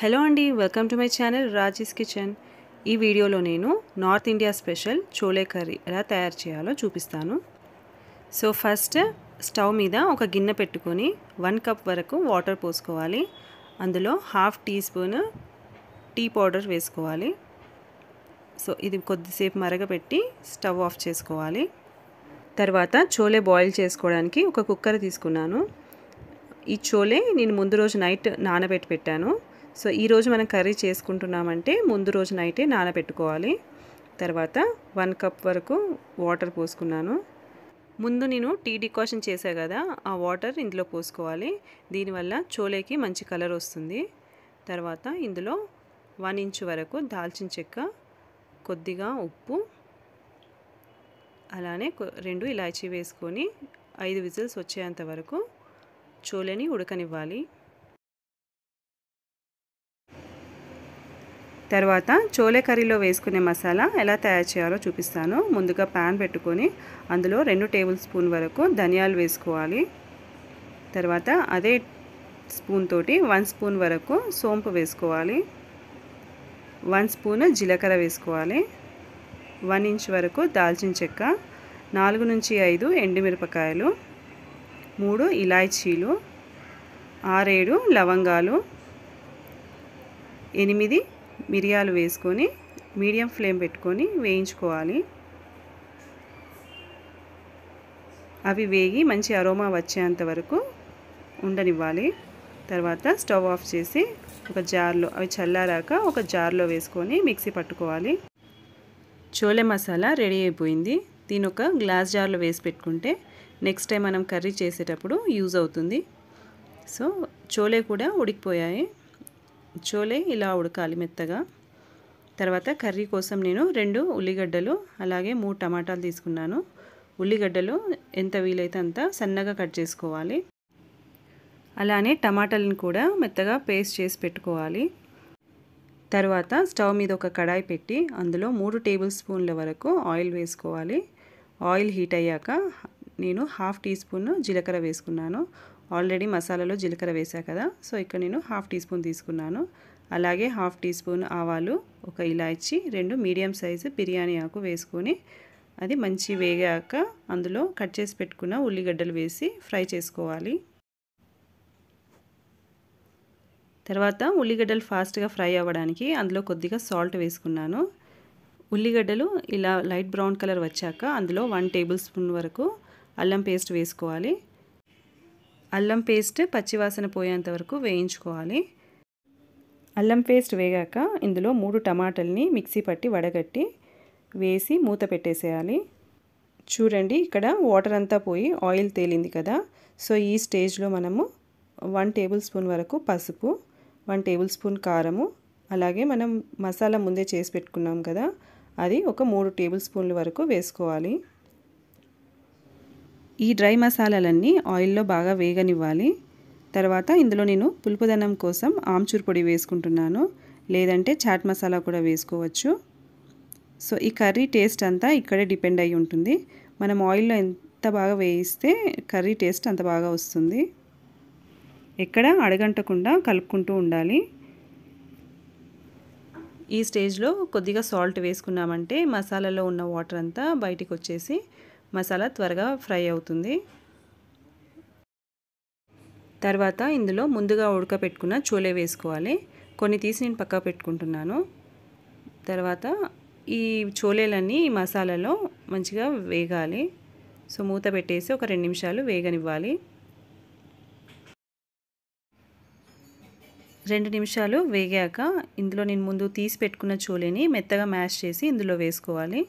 hello అండి welcome to my channel Raji's kitchen ఈ వీడియోలో నేను north India special chole curry ఎలా తయారు చేయాలో చూపిస్తాను సో ఫస్ట్ స్టవ్ మీద ఒక గిన్నె పెట్టుకొని వన్ కప్ వరకు వాటర్ పోసుకోవాలి అందులో half teaspoon tea powder వేసుకోవాలి సో ఇది కొద్దిసేపు మరగపెట్టి స్టవ్ ఆఫ్ చేసుకోవాలి తర్వాత చోలే బాయిల్ చేసుకోవడానికి ఒక కుక్కర్ తీసుకున్నాను ఈ చోలే నేను ముందు రోజు నైట్ నానబెట్టి పెట్టాను సో ఈరోజు మనం కర్రీ చేసుకుంటున్నామంటే ముందు రోజు నైటే నానబెట్టుకోవాలి తర్వాత వన్ కప్ వరకు వాటర్ పోసుకున్నాను ముందు నేను టీ డికాషన్ చేసా కదా ఆ వాటర్ ఇందులో పోసుకోవాలి దీనివల్ల చోలేకి మంచి కలర్ వస్తుంది తర్వాత ఇందులో వన్ ఇంచ్ వరకు దాల్చిన చెక్క కొద్దిగా ఉప్పు అలానే రెండు ఇలాచీ వేసుకొని ఐదు విజిల్స్ వచ్చేంత వరకు చోలేని ఉడకనివ్వాలి తర్వాత చోలే కర్రీలో వేసుకునే మసాలా ఎలా తయారు చేయాలో చూపిస్తాను ముందుగా ప్యాన్ పెట్టుకొని అందులో రెండు టేబుల్ స్పూన్ వరకు ధనియాలు వేసుకోవాలి తర్వాత అదే స్పూన్ తోటి వన్ స్పూన్ వరకు సోంపు వేసుకోవాలి వన్ స్పూన్ జీలకర్ర వేసుకోవాలి వన్ ఇంచ్ వరకు దాల్చిన చెక్క నాలుగు నుంచి ఐదు ఎండుమిరపకాయలు మూడు ఇలాయచీలు ఆరేడు లవంగాలు ఎనిమిది మిరియాలు వేసుకొని మీడియం ఫ్లేమ్ పెట్టుకొని వేయించుకోవాలి అవి వేగి మంచి అరోమా వచ్చేంత వరకు ఉండనివ్వాలి తర్వాత స్టవ్ ఆఫ్ చేసి ఒక జార్లో అవి చల్లారాక ఒక జార్లో వేసుకొని మిక్సీ పట్టుకోవాలి చోలే మసాలా రెడీ అయిపోయింది దీని ఒక గ్లాస్ జార్లో వేసి పెట్టుకుంటే నెక్స్ట్ టైం మనం కర్రీ చేసేటప్పుడు యూజ్ అవుతుంది సో చోలే కూడా ఉడికిపోయాయి చోలే ఇలా ఉడకాలి మెత్తగా తర్వాత కర్రీ కోసం నేను రెండు ఉల్లిగడ్డలు అలాగే మూడు టమాటాలు తీసుకున్నాను ఉల్లిగడ్డలు ఎంత వీలైతే అంత సన్నగా కట్ చేసుకోవాలి అలానే టమాటాలను కూడా మెత్తగా పేస్ట్ చేసి పెట్టుకోవాలి తర్వాత స్టవ్ మీద ఒక కడాయి పెట్టి అందులో మూడు టేబుల్ స్పూన్ల వరకు ఆయిల్ వేసుకోవాలి ఆయిల్ హీట్ అయ్యాక నేను హాఫ్ టీ స్పూన్ జీలకర్ర వేసుకున్నాను ఆల్రెడీ మసాలాలో జీలకర్ర వేసా కదా సో ఇక్కడ నేను హాఫ్ టీ స్పూన్ తీసుకున్నాను అలాగే హాఫ్ టీ స్పూన్ ఆవాలు ఒక ఇలాచి రెండు మీడియం సైజు బిర్యానీ ఆకు వేసుకొని అది మంచి వేగాక అందులో కట్ చేసి పెట్టుకున్న ఉల్లిగడ్డలు వేసి ఫ్రై చేసుకోవాలి తర్వాత ఉల్లిగడ్డలు ఫాస్ట్గా ఫ్రై అవ్వడానికి అందులో కొద్దిగా సాల్ట్ వేసుకున్నాను ఉల్లిగడ్డలు ఇలా లైట్ బ్రౌన్ కలర్ వచ్చాక అందులో వన్ టేబుల్ స్పూన్ వరకు అల్లం పేస్ట్ వేసుకోవాలి అల్లం పేస్ట్ పచ్చివాసన పోయేంత వరకు వేయించుకోవాలి అల్లం పేస్ట్ వేగాక ఇందులో మూడు టమాటల్ని మిక్సీ పట్టి వడగట్టి వేసి మూత పెట్టేసేయాలి చూడండి ఇక్కడ వాటర్ అంతా పోయి ఆయిల్ తేలింది కదా సో ఈ స్టేజ్లో మనము వన్ టేబుల్ స్పూన్ వరకు పసుపు వన్ టేబుల్ స్పూన్ కారము అలాగే మనం మసాలా ముందే చేసి పెట్టుకున్నాం కదా అది ఒక మూడు టేబుల్ స్పూన్ల వరకు వేసుకోవాలి ఈ డ్రై మసాలాలన్నీ ఆయిల్లో బాగా వేగనివ్వాలి తర్వాత ఇందులో నేను పులుపుదనం కోసం ఆమ్చూర్ పొడి వేసుకుంటున్నాను లేదంటే చాట్ మసాలా కూడా వేసుకోవచ్చు సో ఈ కర్రీ టేస్ట్ అంతా ఇక్కడే డిపెండ్ అయి ఉంటుంది మనం ఆయిల్లో ఎంత బాగా వేయిస్తే కర్రీ టేస్ట్ అంత బాగా వస్తుంది ఎక్కడ అడగంటకుండా కలుపుకుంటూ ఉండాలి ఈ స్టేజ్లో కొద్దిగా సాల్ట్ వేసుకున్నామంటే మసాలాలో ఉన్న వాటర్ అంతా బయటికి వచ్చేసి మసాలా త్వరగా ఫ్రై అవుతుంది తర్వాత ఇందులో ముందుగా ఉడకపెట్టుకున్న చోలే వేసుకోవాలి కొన్ని తీసి నేను పక్క పెట్టుకుంటున్నాను తర్వాత ఈ చోలేలన్నీ ఈ మసాలాలో మంచిగా వేగాలి సో మూత పెట్టేసి ఒక రెండు నిమిషాలు వేగనివ్వాలి రెండు నిమిషాలు వేగాక ఇందులో నేను ముందు తీసి పెట్టుకున్న చోలేని మెత్తగా మ్యాష్ చేసి ఇందులో వేసుకోవాలి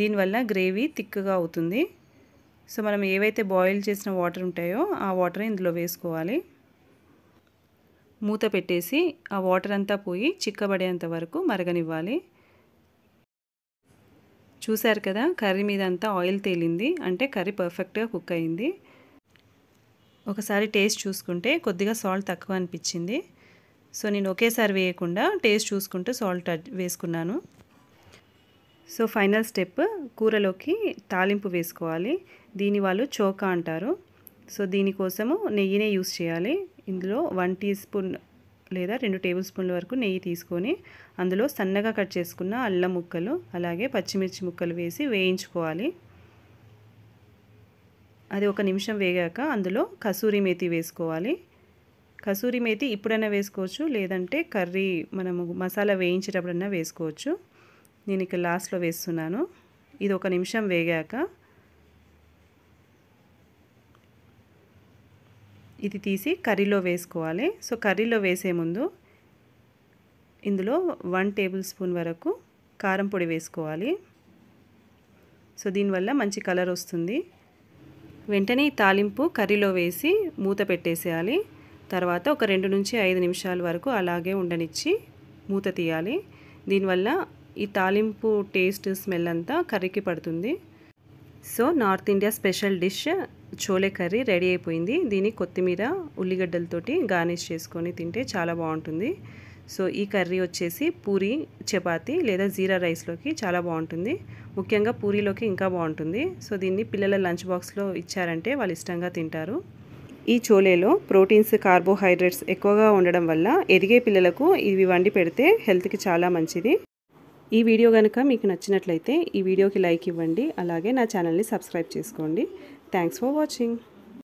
దీనివల్ల గ్రేవీ థిక్గా అవుతుంది సో మనం ఏవైతే బాయిల్ చేసిన వాటర్ ఉంటాయో ఆ వాటర్ ఇందులో వేసుకోవాలి మూత పెట్టేసి ఆ వాటర్ అంతా పోయి చిక్కబడేంత వరకు మరగనివ్వాలి చూశారు కదా కర్రీ మీద అంతా ఆయిల్ తేలింది అంటే కర్రీ పర్ఫెక్ట్గా కుక్ అయింది ఒకసారి టేస్ట్ చూసుకుంటే కొద్దిగా సాల్ట్ తక్కువ అనిపించింది సో నేను ఒకేసారి వేయకుండా టేస్ట్ చూసుకుంటూ సాల్ట్ వేసుకున్నాను సో ఫైనల్ స్టెప్ కూరలోకి తాలింపు వేసుకోవాలి దీని వాళ్ళు చోకా అంటారు సో దీనికోసము నెయ్యినే యూస్ చేయాలి ఇందులో వన్ టీ స్పూన్ లేదా రెండు టేబుల్ స్పూన్ల వరకు నెయ్యి తీసుకొని అందులో సన్నగా కట్ చేసుకున్న అల్లం ముక్కలు అలాగే పచ్చిమిర్చి ముక్కలు వేసి వేయించుకోవాలి అది ఒక నిమిషం వేగాక అందులో కసూరి మేతి వేసుకోవాలి కసూరి మేతి ఇప్పుడైనా వేసుకోవచ్చు లేదంటే కర్రీ మనము మసాలా వేయించేటప్పుడన్నా వేసుకోవచ్చు నేను ఇక లాస్ట్లో వేస్తున్నాను ఇది ఒక నిమిషం వేగాక ఇది తీసి కర్రీలో వేసుకోవాలి సో కర్రీలో వేసే ముందు ఇందులో వన్ టేబుల్ స్పూన్ వరకు కారం పొడి వేసుకోవాలి సో దీనివల్ల మంచి కలర్ వస్తుంది వెంటనే ఈ తాలింపు కర్రీలో వేసి మూత పెట్టేసేయాలి తర్వాత ఒక రెండు నుంచి ఐదు నిమిషాల వరకు అలాగే ఉండనిచ్చి మూత తీయాలి దీనివల్ల ఈ తాలింపు టేస్ట్ స్మెల్ అంతా కర్రీకి పడుతుంది so north India special dish chole curry ready అయిపోయింది దీన్ని కొత్తిమీర ఉల్లిగడ్డలతోటి గార్నిష్ చేసుకొని తింటే చాలా బాగుంటుంది సో ఈ కర్రీ వచ్చేసి పూరి చపాతి లేదా జీరా రైస్లోకి చాలా బాగుంటుంది ముఖ్యంగా పూరీలోకి ఇంకా బాగుంటుంది సో దీన్ని పిల్లల లంచ్ బాక్స్లో ఇచ్చారంటే వాళ్ళు ఇష్టంగా తింటారు ఈ చోలేలో ప్రోటీన్స్ కార్బోహైడ్రేట్స్ ఎక్కువగా ఉండడం వల్ల ఎదిగే పిల్లలకు ఇవి వండి పెడితే హెల్త్కి చాలా మంచిది ఈ వీడియో కనుక మీకు నచ్చినట్లయితే ఈ వీడియోకి లైక్ ఇవ్వండి అలాగే నా ఛానల్ని సబ్స్క్రైబ్ చేసుకోండి థ్యాంక్స్ ఫర్ వాచింగ్